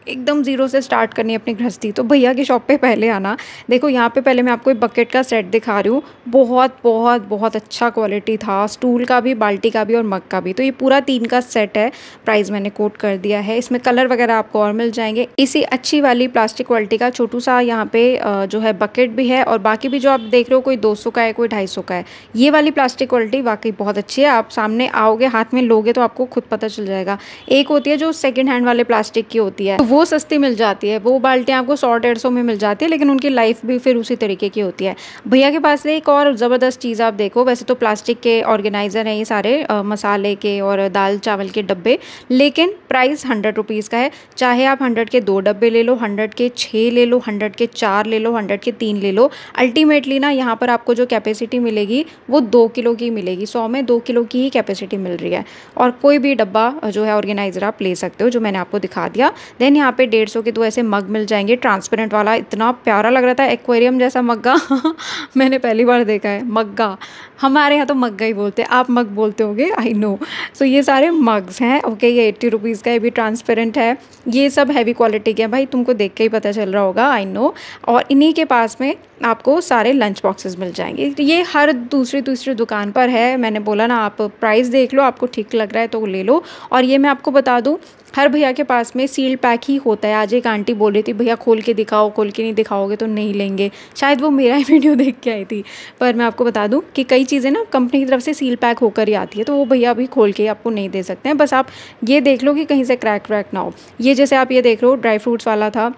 एकदम ज़ीरो से स्टार्ट करनी है अपनी गृहस्थी तो भैया की शॉप पे पहले आना देखो यहाँ पे पहले मैं आपको एक बकेट का सेट दिखा रही हूँ बहुत बहुत बहुत अच्छा क्वालिटी था स्टूल का भी बाल्टी का भी और मग का भी तो ये पूरा तीन का सेट है प्राइस मैंने कोट कर दिया है इसमें कलर वगैरह आपको और मिल जाएंगे इसी अच्छी वाली प्लास्टिक क्वालिटी का छोटू सा यहाँ पे जो है बकेट भी है और बाकी भी जो आप देख रहे हो कोई दो का है कोई ढाई का है ये वाली प्लास्टिक क्वालिटी वाकई बहुत अच्छी है आप सामने आओगे हाथ में लोगे तो आपको खुद पता चल जाएगा एक होती है जो सेकेंड हैंड वाले प्लास्टिक की होती है वो सस्ती मिल जाती है वो बाल्टियाँ आपको सौ डेढ़ सौ में मिल जाती है लेकिन उनकी लाइफ भी फिर उसी तरीके की होती है भैया के पास एक और ज़बरदस्त चीज़ आप देखो वैसे तो प्लास्टिक के ऑर्गेनाइज़र हैं ये सारे आ, मसाले के और दाल चावल के डब्बे लेकिन प्राइस हंड्रेड रुपीज़ का है चाहे आप हंड्रेड के दो डब्बे ले लो हंड्रेड के छः ले लो हंड्रेड के चार ले लो हंड्रेड के तीन ले लो अल्टीमेटली ना यहाँ पर आपको जो कैपेसिटी मिलेगी वो दो किलो की मिलेगी सौ में दो किलो की ही कैपेसिटी मिल रही है और कोई भी डब्बा जो है ऑर्गेनाइज़र आप ले सकते हो जो मैंने आपको दिखा दिया देन यहाँ पे डेढ़ सौ के दो तो ऐसे मग मिल जाएंगे ट्रांसपेरेंट वाला इतना प्यारा लग रहा था एक्वेरियम जैसा मग्गा मैंने पहली बार देखा है मग्गा हमारे यहाँ तो मग्गा ही बोलते हैं आप मग बोलते होंगे आई नो सो ये सारे मग्स हैं ओके ये एट्टी रुपीज़ का ये भी ट्रांसपेरेंट है ये सब हैवी क्वालिटी के हैं भाई तुमको देख के ही पता चल रहा होगा आई नो और इन्हीं के पास में आपको सारे लंच बॉक्सेस मिल जाएंगे ये हर दूसरी दूसरी दुकान पर है मैंने बोला ना आप प्राइस देख लो आपको ठीक लग रहा है तो ले लो और ये मैं आपको बता दूँ हर भैया के पास में सील पैक ही होता है आज एक आंटी बोल रही थी भैया खोल के दिखाओ खोल के नहीं दिखाओगे तो नहीं लेंगे शायद वो मेरा ही वीडियो देख के आई थी पर मैं आपको बता दूं कि कई चीज़ें ना कंपनी की तरफ से सील पैक होकर ही आती है तो वो भैया अभी खोल के आपको नहीं दे सकते हैं बस आप ये देख लो कि कहीं से क्रैक व्रैक ना हो ये जैसे आप ये देख लो ड्राई फ्रूट्स वाला था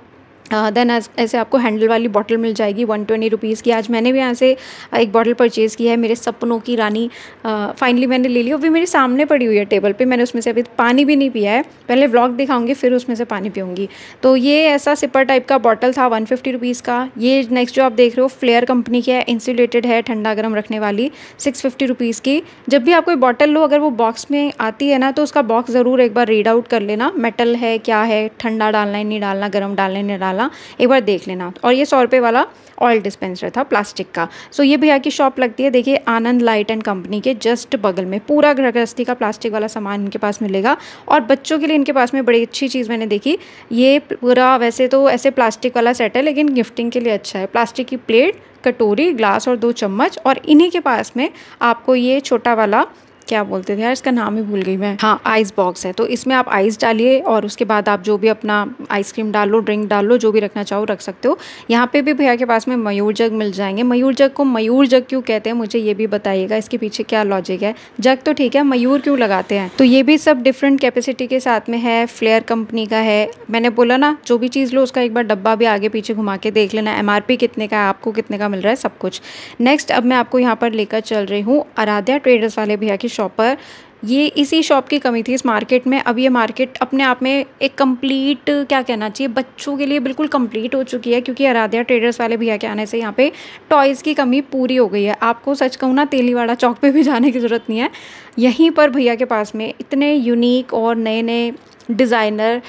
देन uh, ऐसे आपको हैंडल वाली बॉटल मिल जाएगी वन ट्वेंटी रुपीज़ की आज मैंने भी यहाँ से एक बॉटल परचेज़ की है मेरे सपनों की रानी फाइनली uh, मैंने ले ली भी मेरे सामने पड़ी हुई है टेबल पे मैंने उसमें से अभी पानी भी नहीं पिया है पहले व्लॉग दिखाऊंगी फिर उसमें से पानी पीऊँगी तो ये ऐसा सिपर टाइप का बॉटल था वन फिफ्टी का ये नेक्स्ट जो आप देख रहे हो फ्लेयर कंपनी की है इंसुलेटेड है ठंडा गर्म रखने वाली सिक्स फिफ्टी की जब भी आप कोई बॉटल लो अगर वो बॉक्स में आती है ना तो उसका बॉक्स ज़रूर एक बार रीड आउट कर लेना मेटल है क्या है ठंडा डालना है नहीं डालना गर्म डालना है नहीं डालना वाला एक बार देख लेना और ये सौ रुपये वाला ऑयल डिस्पेंसर था प्लास्टिक का सो ये भैया की शॉप लगती है देखिए आनंद लाइट एंड कंपनी के जस्ट बगल में पूरा घर गृहस्थी का प्लास्टिक वाला सामान इनके पास मिलेगा और बच्चों के लिए इनके पास में बड़ी अच्छी चीज़ मैंने देखी ये पूरा वैसे तो ऐसे प्लास्टिक वाला सेट है लेकिन गिफ्टिंग के लिए अच्छा है प्लास्टिक की प्लेट कटोरी ग्लास और दो चम्मच और इन्हीं के पास में आपको ये छोटा वाला क्या बोलते थे यार इसका नाम ही भूल गई मैं हाँ आइस बॉक्स है तो इसमें आप आइस डालिए और उसके बाद आप जो भी अपना आइसक्रीम डाल लो ड्रिंक डाल लो जो भी रखना चाहो रख सकते हो यहाँ पे भी भैया के पास में मयूर जग मिल जाएंगे मयूर जग को मयूर जग क्यों कहते हैं मुझे ये भी बताइएगा इसके पीछे क्या लॉजिक है जग तो ठीक है मयूर क्यों लगाते हैं तो ये भी सब डिफरेंट कैपेसिटी के साथ में है फ्लेयर कंपनी का है मैंने बोला ना जो भी चीज़ लो उसका एक बार डब्बा भी आगे पीछे घुमा के देख लेना एम कितने का है आपको कितने का मिल रहा है सब कुछ नेक्स्ट अब मैं आपको यहाँ पर लेकर चल रही हूँ आराध्या ट्रेडर्स वाले भैया की शॉप पर ये इसी शॉप की कमी थी इस मार्केट में अब ये मार्केट अपने आप में एक कंप्लीट क्या कहना चाहिए बच्चों के लिए बिल्कुल कंप्लीट हो चुकी है क्योंकि आराध्या ट्रेडर्स वाले भैया के आने से यहाँ पे टॉयज़ की कमी पूरी हो गई है आपको सच कहूँ ना तेलीवाड़ा चौक पे भी जाने की ज़रूरत नहीं है यहीं पर भैया के पास में इतने यूनिक और नए नए डिज़ाइनर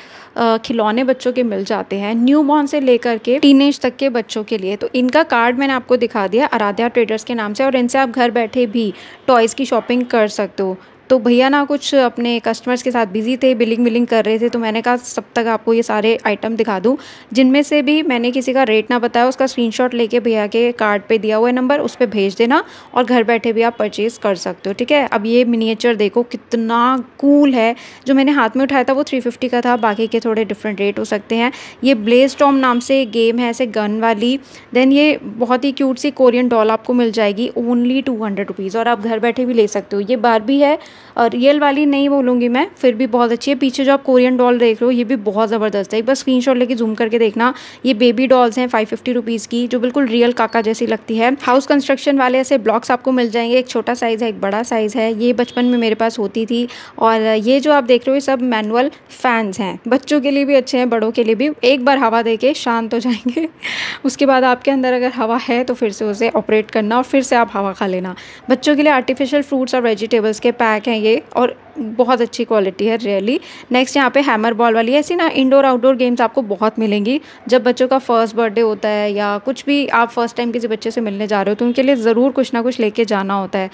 खिलौने बच्चों के मिल जाते हैं न्यू बॉर्न से लेकर के टीनेज तक के बच्चों के लिए तो इनका कार्ड मैंने आपको दिखा दिया आराध्या ट्रेडर्स के नाम से और इनसे आप घर बैठे भी टॉयज़ की शॉपिंग कर सकते हो तो भैया ना कुछ अपने कस्टमर्स के साथ बिज़ी थे बिलिंग विलिंग कर रहे थे तो मैंने कहा सब तक आपको ये सारे आइटम दिखा दूँ जिनमें से भी मैंने किसी का रेट ना बताया उसका स्क्रीनशॉट लेके भैया के कार्ड पे दिया हुआ है नंबर उस पर भेज देना और घर बैठे भी आप परचेज़ कर सकते हो ठीक है अब ये मिनिएचर देखो कितना कूल है जो मैंने हाथ में उठाया था वो थ्री फिफ्टी का था बाकी के थोड़े डिफरेंट रेट हो सकते हैं ये ब्लेज टॉम नाम से गेम है ऐसे गन वाली देन ये बहुत ही क्यूट सी कोरियन डॉल आपको मिल जाएगी ओनली टू हंड्रेड रुपीज़ और आप घर बैठे भी ले सकते हो ये बार भी है और रियल वाली नहीं बोलूँगी मैं फिर भी बहुत अच्छी है पीछे जो आप कोरियन डॉल देख रहे हो ये भी बहुत ज़बरदस्त है एक बार स्क्रीन शॉट लेके जूम करके देखना ये बेबी डॉल्स हैं फाइव फिफ्टी रुपीज़ की जो बिल्कुल रियल काका जैसी लगती है हाउस कंस्ट्रक्शन वाले ऐसे ब्लॉक्स आपको मिल जाएंगे एक छोटा साइज़ है एक बड़ा साइज़ है ये बचपन में मेरे पास होती थी और ये जो आप देख रहे हो ये सब मैनुअल फैंस हैं बच्चों के लिए भी अच्छे हैं बड़ों के लिए भी एक बार हवा दे के शांत हो जाएंगे उसके बाद आपके अंदर अगर हवा है तो फिर से उसे ऑपरेट करना और फिर से आप हवा खा लेना बच्चों के लिए आर्टिफिशियल फ्रूट्स और वेजिटेबल्स के पैक प्रोडक्ट हैं ये और बहुत अच्छी क्वालिटी है रियली नेक्स्ट यहाँ पे हैमर बॉल वाली ऐसी ना इंडोर आउटडोर गेम्स आपको बहुत मिलेंगी जब बच्चों का फर्स्ट बर्थडे होता है या कुछ भी आप फर्स्ट टाइम किसी बच्चे से मिलने जा रहे हो तो उनके लिए ज़रूर कुछ ना कुछ लेके जाना होता है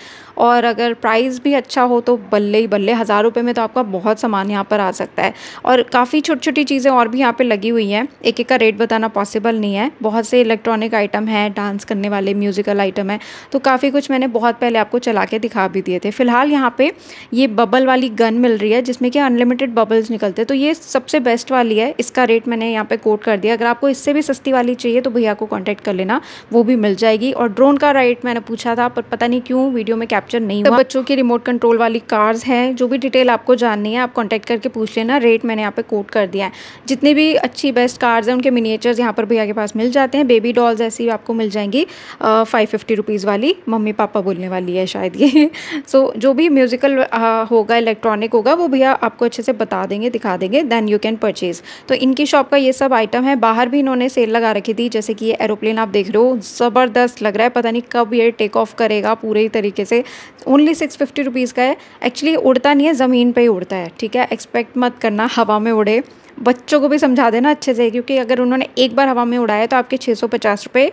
और अगर प्राइस भी अच्छा हो तो बल्ले ही बल्ले हज़ार रुपये में तो आपका बहुत सामान यहाँ पर आ सकता है और काफ़ी छोटी छोटी चीज़ें और भी यहाँ पर लगी हुई हैं एक एक का रेट बताना पॉसिबल नहीं है बहुत से इलेक्ट्रॉनिक आइटम हैं डांस करने वाले म्यूज़िकल आइटम हैं तो काफ़ी कुछ मैंने बहुत पहले आपको चला के दिखा भी दिए थे फिलहाल यहाँ पर ये बबल वाली गन मिल रही है जिसमें कि अनलिमिटेड बबल्स निकलते हैं तो ये सबसे बेस्ट वाली है इसका रेट मैंने यहाँ पे कोट कर दिया अगर आपको इससे भी सस्ती वाली चाहिए तो भैया को कॉन्टैक्ट कर लेना वो भी मिल जाएगी और ड्रोन का रेट मैंने पूछा था पर पता नहीं क्यों वीडियो में कैप्चर नहीं हुआ बच्चों की रिमोट कंट्रोल वाली कार्स हैं जो भी डिटेल आपको जाननी है आप कॉन्टैक्ट करके पूछ लेना रेट मैंने यहाँ पर कोट कर दिया है जितनी भी अच्छी बेस्ट कार्स हैं उनके मिनिएचर्स यहाँ पर भैया के पास मिल जाते हैं बेबी डॉल्स ऐसी आपको मिल जाएंगी फाइव फिफ्टी रुपीज़ वाली मम्मी पापा बोलने वाली है शायद ये सो जो भी म्यूज़िकल डिजिटल uh, होगा इलेक्ट्रॉनिक होगा वो भैया आपको अच्छे से बता देंगे दिखा देंगे देन यू कैन परचेज़ तो इनकी शॉप का ये सब आइटम है बाहर भी इन्होंने सेल लगा रखी थी जैसे कि ये एरोप्लेन आप देख रहे हो ज़बरदस्त लग रहा है पता नहीं कब ये टेक ऑफ करेगा पूरे तरीके से ओनली सिक्स फिफ्टी का है एक्चुअली उड़ता नहीं है ज़मीन पर ही उड़ता है ठीक है एक्सपेक्ट मत करना हवा में उड़े बच्चों को भी समझा देना अच्छे से क्योंकि अगर उन्होंने एक बार हवा में उड़ाया तो आपके छः सौ पचास रुपये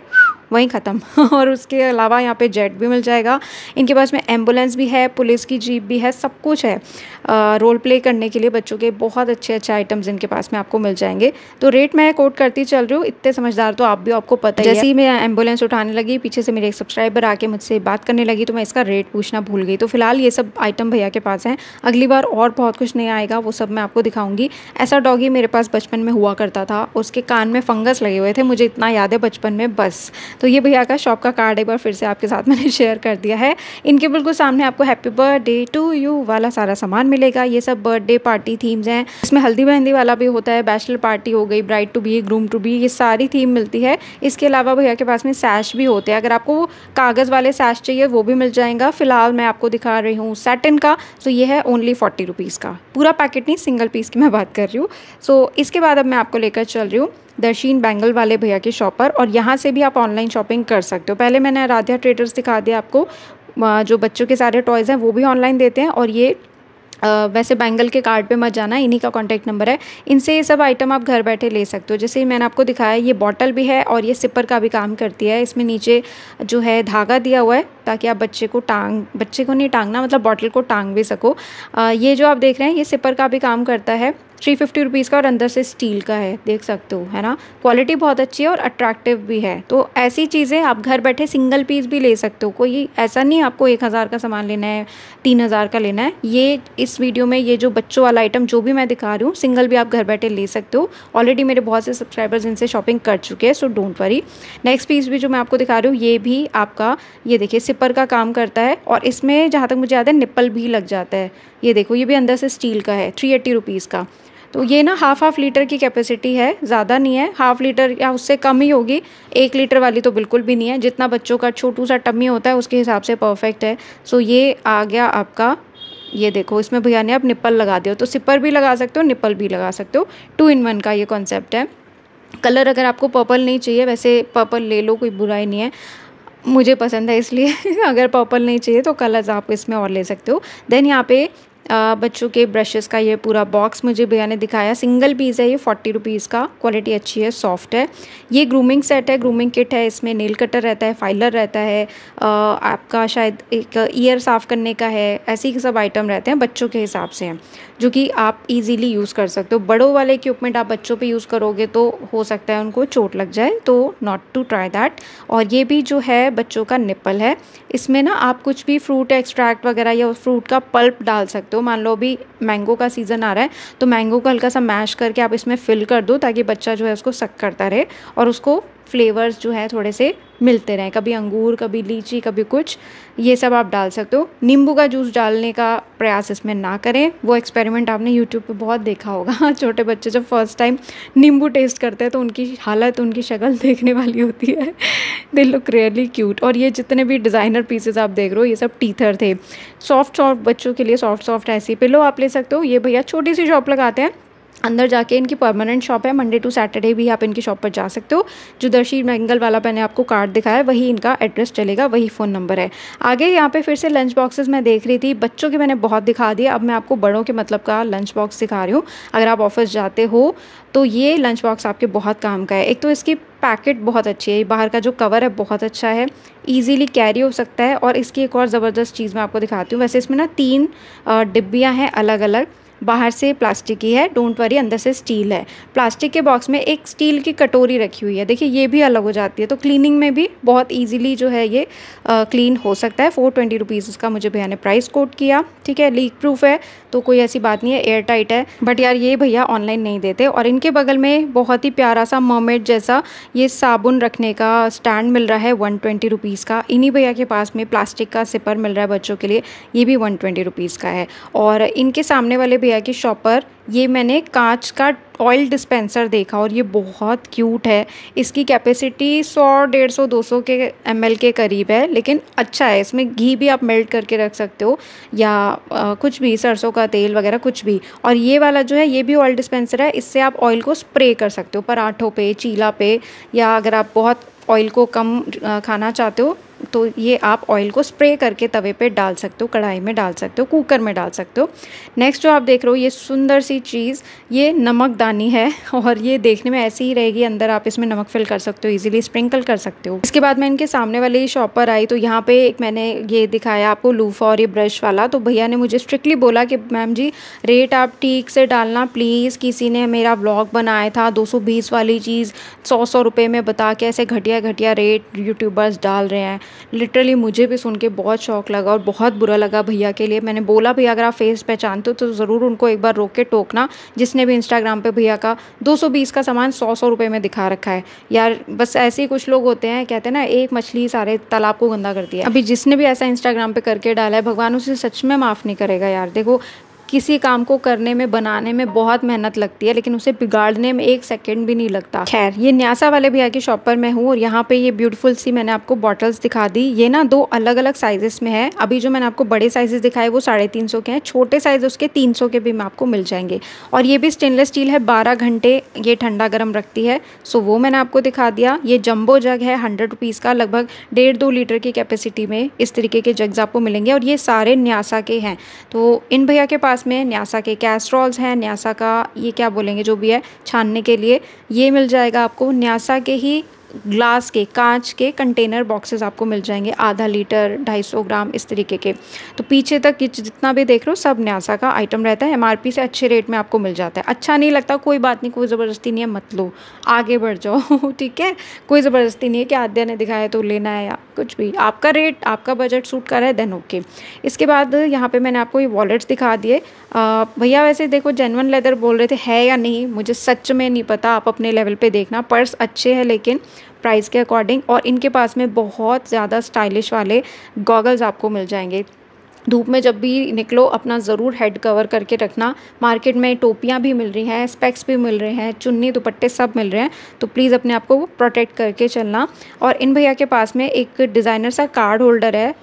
वहीं ख़त्म और उसके अलावा यहाँ पे जेट भी मिल जाएगा इनके पास में एम्बुलेंस भी है पुलिस की जीप भी है सब कुछ है आ, रोल प्ले करने के लिए बच्चों के बहुत अच्छे अच्छे आइटम्स इनके पास में आपको मिल जाएंगे तो रेट मैं कोट करती चल रही हूँ इतने समझदार तो आप भी आपको पता है जैसे ही मैं एम्बुलेंस उठाने लगी पीछे से मेरे एक सब्सक्राइबर आके मुझसे बात करने लगी तो मैं इसका रेट पूछना भूल गई तो फिलहाल ये सब आइटम भैया के पास हैं अगली बार और बहुत कुछ नया आएगा वो सब मैं आपको दिखाऊंगी ऐसा डॉगी मेरे पास बचपन में हुआ करता था उसके कान में फंगस लगे हुए थे मुझे इतना याद है बचपन में बस तो ये भैया का शॉप का कार्ड एक बार फिर से आपके साथ मैंने शेयर कर दिया है इनके बिल्कुल सामने आपको हैप्पी बर्थडे टू यू वाला सारा सामान मिलेगा ये सब बर्थडे पार्टी थीम्स हैं इसमें हल्दी मेहंदी वाला भी होता है बैचलर पार्टी हो गई bride to be groom to be ये सारी थीम मिलती है इसके अलावा भैया के पास में सैश भी होते हैं अगर आपको कागज़ वाले सैश चाहिए वो भी मिल जाएगा फिलहाल मैं आपको दिखा रही हूँ सेटिन का सो तो ये है ओनली फोर्टी रुपीज़ का पूरा पैकेट नहीं सिंगल पीस की मैं बात कर रही हूँ सो इसके बाद अब मैं आपको लेकर चल रही हूँ दर्शीन बैंगल वाले भैया के शॉप पर और यहाँ से भी आप ऑनलाइन शॉपिंग कर सकते हो पहले मैंने आराध्या ट्रेडर्स दिखा दिया आपको जो बच्चों के सारे टॉयज़ हैं वो भी ऑनलाइन देते हैं और ये Uh, वैसे बैंगल के कार्ड पे मत जाना इन्हीं का कॉन्टैक्ट नंबर है इनसे ये सब आइटम आप घर बैठे ले सकते हो जैसे मैंने आपको दिखाया ये बॉटल भी है और ये सिपर का भी काम करती है इसमें नीचे जो है धागा दिया हुआ है ताकि आप बच्चे को टांग बच्चे को नहीं टांगना मतलब बॉटल को टांग भी सको uh, ये जो आप देख रहे हैं ये सिपर का भी काम करता है थ्री फिफ्टी रुपीज़ का और अंदर से स्टील का है देख सकते हो है ना क्वालिटी बहुत अच्छी है और अट्रैक्टिव भी है तो ऐसी चीज़ें आप घर बैठे सिंगल पीस भी ले सकते हो कोई ऐसा नहीं आपको एक हज़ार का सामान लेना है तीन हज़ार का लेना है ये इस वीडियो में ये जो बच्चों वाला आइटम जो भी मैं दिखा रही हूँ सिंगल भी आप घर बैठे ले सकते हो ऑलरेडी मेरे बहुत से सब्सक्राइबर्स इनसे शॉपिंग कर चुके हैं so don't worry next piece भी जो मैं आपको दिखा रही हूँ ये भी आपका ये देखिए सिपर का काम करता है और इसमें जहाँ तक मुझे याद है निप्पल भी लग जाता है ये देखो ये भी अंदर से स्टील का है थ्री एट्टी रुपीज़ का तो ये ना हाफ हाफ लीटर की कैपेसिटी है ज़्यादा नहीं है हाफ लीटर या उससे कम ही होगी एक लीटर वाली तो बिल्कुल भी नहीं है जितना बच्चों का छोटू सा टमी होता है उसके हिसाब से परफेक्ट है सो ये आ गया आपका ये देखो इसमें भैया ने आप निप्पल लगा दियो तो सिपर भी लगा सकते हो निप्पल भी लगा सकते हो टू इन वन का ये कॉन्सेप्ट है कलर अगर आपको पर्पल नहीं चाहिए वैसे पर्पल ले लो कोई बुराई नहीं है मुझे पसंद है इसलिए अगर पर्पल नहीं चाहिए तो कलर्स आप इसमें और ले सकते हो देन यहाँ पे बच्चों के ब्रशेस का ये पूरा बॉक्स मुझे भैया ने दिखाया सिंगल पीस है ये फोर्टी रुपीज़ का क्वालिटी अच्छी है सॉफ्ट है ये ग्रूमिंग सेट है ग्रूमिंग किट है इसमें नेल कटर रहता है फाइलर रहता है आपका शायद एक ईयर साफ़ करने का है ऐसे ही सब आइटम रहते हैं बच्चों के हिसाब से हैं जो कि आप इजीली यूज़ कर सकते हो बड़ों वाले इक्विपमेंट आप बच्चों पे यूज़ करोगे तो हो सकता है उनको चोट लग जाए तो नॉट टू ट्राई दैट और ये भी जो है बच्चों का निप्पल है इसमें ना आप कुछ भी फ्रूट एक्सट्रैक्ट वगैरह या फ्रूट का पल्प डाल सकते हो हो मान लो अभी मैंगो का सीज़न आ रहा है तो मैंगो को हल्का सा मैश करके आप इसमें फिल कर दो ताकि बच्चा जो है उसको सक करता रहे और उसको फ्लेवर्स जो है थोड़े से मिलते रहें कभी अंगूर कभी लीची कभी कुछ ये सब आप डाल सकते हो नींबू का जूस डालने का प्रयास इसमें ना करें वो एक्सपेरिमेंट आपने यूट्यूब पे बहुत देखा होगा छोटे बच्चे जब फर्स्ट टाइम नींबू टेस्ट करते हैं तो उनकी हालत उनकी शक्ल देखने वाली होती है दे लुक रियली क्यूट और ये जितने भी डिज़ाइनर पीसेज आप देख रहे हो ये सब टीथर थे सॉफ्ट सॉफ्ट बच्चों के लिए सॉफ्ट सॉफ्ट ऐसी पिलो आप ले सकते हो ये भैया छोटी सी शॉप लगाते हैं अंदर जाके इनकी परमानेंट शॉप है मंडे टू सैटरडे भी आप इनकी शॉप पर जा सकते हो जो दर्शी मैंगल वाला मैंने आपको कार्ड दिखाया वही इनका एड्रेस चलेगा वही फ़ोन नंबर है आगे यहाँ पे फिर से लंच बॉक्सेस मैं देख रही थी बच्चों के मैंने बहुत दिखा दिए अब मैं आपको बड़ों के मतलब का लंच बॉक्स दिखा रही हूँ अगर आप ऑफिस जाते हो तो ये लंच बॉक्स आपके बहुत काम का है एक तो इसकी पैकेट बहुत अच्छी है बाहर का जो कवर है बहुत अच्छा है ईजीली कैरी हो सकता है और इसकी एक और ज़बरदस्त चीज़ मैं आपको दिखाती हूँ वैसे इसमें ना तीन डिब्बियाँ हैं अलग अलग बाहर से प्लास्टिक की है डोंट वरी अंदर से स्टील है प्लास्टिक के बॉक्स में एक स्टील की कटोरी रखी हुई है देखिए ये भी अलग हो जाती है तो क्लीनिंग में भी बहुत इजीली जो है ये क्लीन हो सकता है फोर ट्वेंटी रुपीज़ उसका मुझे भैया ने प्राइस कोट किया ठीक है लीक प्रूफ है तो कोई ऐसी बात नहीं है एयर टाइट है बट यार ये भैया ऑनलाइन नहीं देते और इनके बगल में बहुत ही प्यारा सा मोमेट जैसा ये साबुन रखने का स्टैंड मिल रहा है वन ट्वेंटी रुपीज़ का इन्हीं भैया के पास में प्लास्टिक का सिपर मिल रहा है बच्चों के लिए ये भी वन ट्वेंटी रुपीज़ का है और इनके सामने वाले भैया की शॉप पर ये मैंने कांच का ऑयल डिस्पेंसर देखा और ये बहुत क्यूट है इसकी कैपेसिटी 100 दो सौ के एम के करीब है लेकिन अच्छा है इसमें घी भी आप मेल्ट करके रख सकते हो या आ, कुछ भी सरसों का तेल वगैरह कुछ भी और ये वाला जो है ये भी ऑयल डिस्पेंसर है इससे आप ऑयल को स्प्रे कर सकते हो पराठों पे चीला पे या अगर आप बहुत ऑयल को कम खाना चाहते हो तो ये आप ऑयल को स्प्रे करके तवे पे डाल सकते हो कढ़ाई में डाल सकते हो कुकर में डाल सकते हो नेक्स्ट जो आप देख रहे हो ये सुंदर सी चीज़ ये नमकदानी है और ये देखने में ऐसी ही रहेगी अंदर आप इसमें नमक फिल कर सकते हो इजीली स्प्रिंकल कर सकते हो इसके बाद मैं इनके सामने वाली शॉप पर आई तो यहाँ पर एक मैंने ये दिखाया आपको लूफा और ये ब्रश वाला तो भैया ने मुझे स्ट्रिक्टली बोला कि मैम जी रेट आप ठीक से डालना प्लीज़ किसी ने मेरा ब्लॉग बनाया था दो वाली चीज़ सौ सौ रुपये में बता के ऐसे घटिया घटिया रेट यूट्यूबर्स डाल रहे हैं लिटरली मुझे भी सुन के बहुत शौक लगा और बहुत बुरा लगा भैया के लिए मैंने बोला भैया अगर आप फेस पहचानते हो तो ज़रूर उनको एक बार रोक के टोकना जिसने भी इंस्टाग्राम पर भैया का दो का सामान सौ सौ रुपये में दिखा रखा है यार बस ऐसे ही कुछ लोग होते हैं कहते हैं ना एक मछली सारे तालाब को गंदा करती है अभी जिसने भी ऐसा इंस्टाग्राम पर करके डाला है भगवान उसे सच में माफ़ नहीं करेगा यार देखो किसी काम को करने में बनाने में बहुत मेहनत लगती है लेकिन उसे बिगाड़ने में एक सेकेंड भी नहीं लगता खैर ये न्यासा वाले भैया की शॉप पर मैं हूँ और यहाँ पे ये ब्यूटीफुल सी मैंने आपको बॉटल्स दिखा दी ये ना दो अलग अलग साइजेस में है अभी जो मैंने आपको बड़े साइजेस दिखाए वो साढ़े तीन सौ के हैं छोटे साइज उसके तीन सौ के भी मैं आपको मिल जाएंगे और ये भी स्टेनलेस स्टील है बारह घंटे ये ठंडा गर्म रखती है सो वो मैंने आपको दिखा दिया ये जम्बो जग है हंड्रेड रुपीज़ का लगभग डेढ़ दो लीटर की कैपेसिटी में इस तरीके के जग्स आपको मिलेंगे और ये सारे न्यासा के हैं तो इन भैया के पास पास में न्यासा के कैस्ट्रॉल्स हैं न्यासा का ये क्या बोलेंगे जो भी है छानने के लिए ये मिल जाएगा आपको न्यासा के ही ग्लास के कांच के कंटेनर बॉक्सेस आपको मिल जाएंगे आधा लीटर ढाई सौ ग्राम इस तरीके के तो पीछे तक जितना भी देख रहे हो सब न्यासा का आइटम रहता है एमआरपी से अच्छे रेट में आपको मिल जाता है अच्छा नहीं लगता कोई बात नहीं कोई ज़बरदस्ती नहीं है मत लो आगे बढ़ जाओ ठीक है कोई ज़बरदस्ती नहीं है कि आद्या ने दिखाया तो लेना है या कुछ भी आपका रेट आपका बजट सूट करा है देन ओके इसके बाद यहाँ पर मैंने आपको ये वॉलेट्स दिखा दिए भैया वैसे देखो जेनवन लेदर बोल रहे थे है या नहीं मुझे सच में नहीं पता आप अपने लेवल पर देखना पर्स अच्छे हैं लेकिन प्राइस के अकॉर्डिंग और इनके पास में बहुत ज़्यादा स्टाइलिश वाले गॉगल्स आपको मिल जाएंगे धूप में जब भी निकलो अपना ज़रूर हेड कवर करके रखना मार्केट में टोपियाँ भी मिल रही हैं स्पेक्स भी मिल रहे हैं चुन्नी दुपट्टे सब मिल रहे हैं तो प्लीज़ अपने आप को प्रोटेक्ट करके चलना और इन भैया के पास में एक डिज़ाइनर सा कार्ड होल्डर है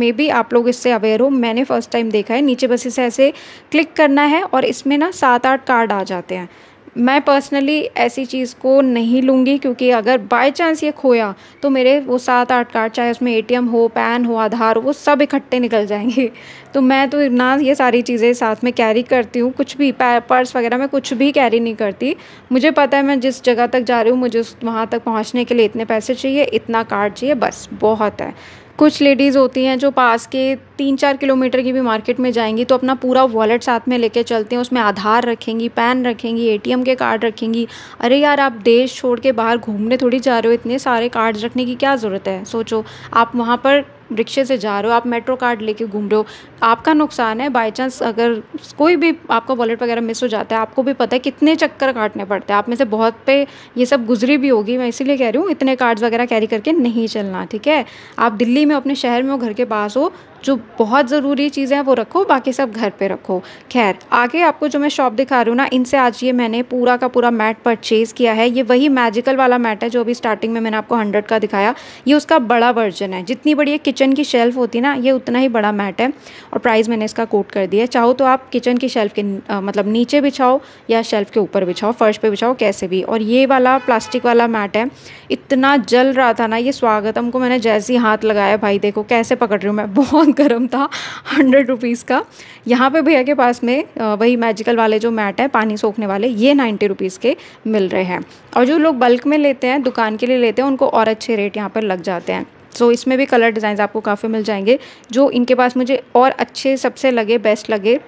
मे बी आप लोग इससे अवेयर हो मैंने फ़र्स्ट टाइम देखा है नीचे बस इसे ऐसे क्लिक करना है और इसमें ना सात आठ कार्ड आ जाते हैं मैं पर्सनली ऐसी चीज़ को नहीं लूँगी क्योंकि अगर बाय चांस ये खोया तो मेरे वो सात आठ कार्ड चाहे उसमें एटीएम हो पैन हो आधार हो वो सब इकट्ठे निकल जाएंगे तो मैं तो ना ये सारी चीज़ें साथ में कैरी करती हूँ कुछ भी पर्स वगैरह मैं कुछ भी कैरी नहीं करती मुझे पता है मैं जिस जगह तक जा रही हूँ मुझे उस वहाँ तक पहुँचने के लिए इतने पैसे चाहिए इतना कार्ड चाहिए बस बहुत है कुछ लेडीज़ होती हैं जो पास के तीन चार किलोमीटर की भी मार्केट में जाएंगी तो अपना पूरा वॉलेट साथ में लेके चलती हैं उसमें आधार रखेंगी पैन रखेंगी एटीएम के कार्ड रखेंगी अरे यार आप देश छोड़ के बाहर घूमने थोड़ी जा रहे हो इतने सारे कार्ड्स रखने की क्या ज़रूरत है सोचो आप वहाँ पर रिक्शे से जा रहे हो आप मेट्रो कार्ड लेके घूम रहे हो आपका नुकसान है बाई चांस अगर कोई भी आपका वॉलेट वगैरह मिस हो जाता है आपको भी पता है कितने चक्कर काटने पड़ते हैं आप में से बहुत पे ये सब गुजरी भी होगी मैं इसीलिए कह रही हूँ इतने कार्ड्स वगैरह कैरी करके नहीं चलना ठीक है आप दिल्ली में अपने शहर में हो घर के पास हो जो बहुत ज़रूरी चीज़ें हैं वो रखो बाकी सब घर पे रखो खैर आगे आपको जो मैं शॉप दिखा रही हूँ ना इनसे आज ये मैंने पूरा का पूरा मैट परचेज़ किया है ये वही मैजिकल वाला मैट है जो अभी स्टार्टिंग में मैंने आपको हंड्रेड का दिखाया ये उसका बड़ा वर्जन है जितनी बड़ी एक किचन की शेल्फ होती है ना ये उतना ही बड़ा मैट है और प्राइस मैंने इसका कोट कर दिया है चाहो तो आप किचन की शेल्फ के मतलब नीचे बिछाओ या शेल्फ के ऊपर बिछाओ फर्श पर बिछाओ कैसे भी और ये वाला प्लास्टिक वाला मैट है इतना जल रहा था ना ये स्वागतम को मैंने जैसे ही हाथ लगाया भाई देखो कैसे पकड़ रही हूँ मैं बहुत गर्म था हंड्रेड रुपीज़ का यहाँ पे भैया के पास में वही मैजिकल वाले जो मैट है पानी सोखने वाले ये नाइन्टी रुपीज़ के मिल रहे हैं और जो लोग बल्क में लेते हैं दुकान के लिए लेते हैं उनको और अच्छे रेट यहाँ पर लग जाते हैं सो so, इसमें भी कलर डिज़ाइन आपको काफ़ी मिल जाएंगे जो इनके पास मुझे और अच्छे सबसे लगे बेस्ट लगे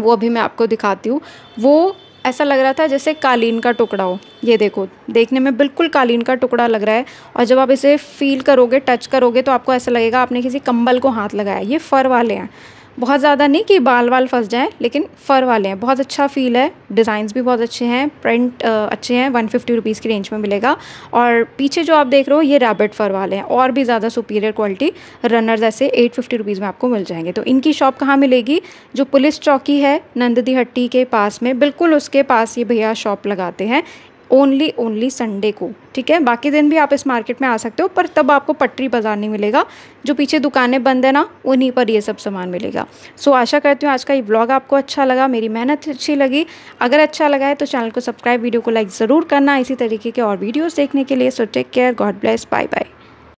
वो अभी मैं आपको दिखाती हूँ वो ऐसा लग रहा था जैसे कालीन का टुकड़ा हो ये देखो देखने में बिल्कुल कालीन का टुकड़ा लग रहा है और जब आप इसे फील करोगे टच करोगे तो आपको ऐसा लगेगा आपने किसी कंबल को हाथ लगाया ये फ़र वाले हैं बहुत ज़्यादा नहीं कि बाल वाल फंस जाएँ लेकिन फ़र वाले हैं बहुत अच्छा फील है डिज़ाइंस भी बहुत अच्छे हैं प्रिंट अच्छे हैं वन फिफ्टी रुपीज़ की रेंज में मिलेगा और पीछे जो आप देख रहे हो ये रैबिट फ़र वाले हैं और भी ज़्यादा सुपीरियर क्वालिटी रनर्स ऐसे एट फिफ्टी रुपीज़ में आपको मिल जाएंगे तो इनकी शॉप कहाँ मिलेगी जो पुलिस चौकी है नंददी हट्टी के पास में बिल्कुल उसके पास ये भैया शॉप लगाते हैं ओनली ओनली संडे को ठीक है बाकी दिन भी आप इस मार्केट में आ सकते हो पर तब आपको पटरी बाज़ार नहीं मिलेगा जो पीछे दुकानें बंद है ना उन्हीं पर ये सब सामान मिलेगा सो आशा करती हूँ आज का ये ब्लॉग आपको अच्छा लगा मेरी मेहनत अच्छी लगी अगर अच्छा लगा है तो चैनल को सब्सक्राइब वीडियो को लाइक ज़रूर करना इसी तरीके के और वीडियोज़ देखने के लिए so take care God bless bye bye